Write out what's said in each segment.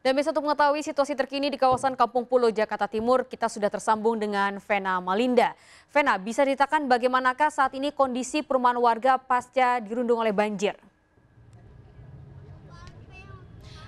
Dan bisa untuk mengetahui situasi terkini di kawasan Kampung Pulau Jakarta Timur, kita sudah tersambung dengan Vena Malinda. Vena, bisa diceritakan bagaimanakah saat ini kondisi perumahan warga pasca dirundung oleh banjir?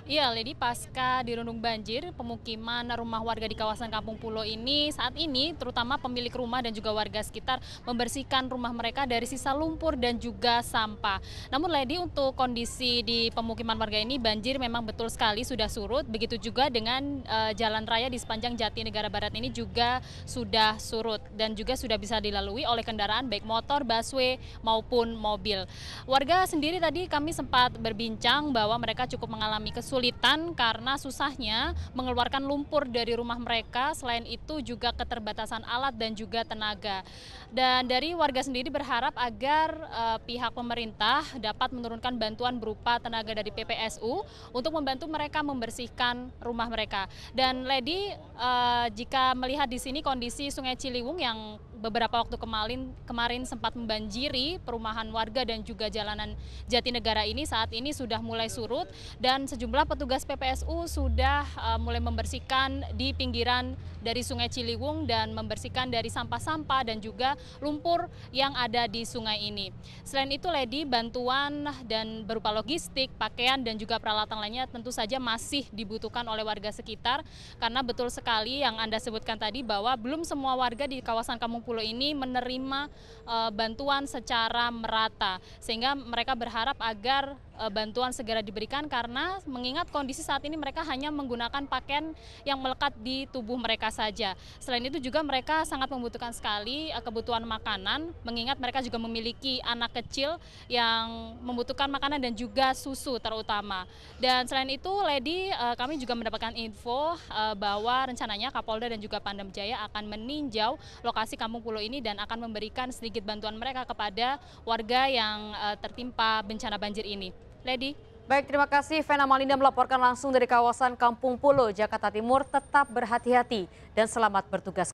Iya, Lady pasca dirundung banjir, pemukiman rumah warga di kawasan Kampung Pulau ini saat ini terutama pemilik rumah dan juga warga sekitar membersihkan rumah mereka dari sisa lumpur dan juga sampah. Namun Lady untuk kondisi di pemukiman warga ini banjir memang betul sekali sudah surut, begitu juga dengan e, jalan raya di sepanjang Jati Negara Barat ini juga sudah surut dan juga sudah bisa dilalui oleh kendaraan baik motor, busway maupun mobil. Warga sendiri tadi kami sempat berbincang bahwa mereka cukup mengalami kesulitan kesulitan karena susahnya mengeluarkan lumpur dari rumah mereka. Selain itu juga keterbatasan alat dan juga tenaga. Dan dari warga sendiri berharap agar uh, pihak pemerintah dapat menurunkan bantuan berupa tenaga dari PPSU untuk membantu mereka membersihkan rumah mereka. Dan Lady, uh, jika melihat di sini kondisi Sungai Ciliwung yang beberapa waktu kemarin kemarin sempat membanjiri perumahan warga dan juga jalanan Jatinegara ini saat ini sudah mulai surut dan sejumlah sementara petugas PPSU sudah uh, mulai membersihkan di pinggiran dari Sungai Ciliwung dan membersihkan dari sampah-sampah dan juga lumpur yang ada di sungai ini. Selain itu, Lady, bantuan dan berupa logistik, pakaian dan juga peralatan lainnya tentu saja masih dibutuhkan oleh warga sekitar karena betul sekali yang Anda sebutkan tadi bahwa belum semua warga di kawasan Kampung Pulau ini menerima uh, bantuan secara merata sehingga mereka berharap agar eh, bantuan segera diberikan karena mengingat mengingat kondisi saat ini mereka hanya menggunakan pakaian yang melekat di tubuh mereka saja. Selain itu juga mereka sangat membutuhkan sekali eh, kebutuhan makanan, mengingat mereka juga memiliki anak kecil yang membutuhkan makanan dan juga susu terutama. Dan selain itu, Lady, eh, kami juga mendapatkan info eh, bahwa rencananya Kapolda dan juga Pandam Jaya akan meninjau lokasi Kampung Pulau ini dan akan memberikan sedikit bantuan mereka kepada warga yang tertimpa bencana banjir ini. Lady. Baik, terima kasih Vena Malinda melaporkan langsung dari kawasan Kampung Pulo, Jakarta Timur. Tetap berhati-hati dan selamat bertugas.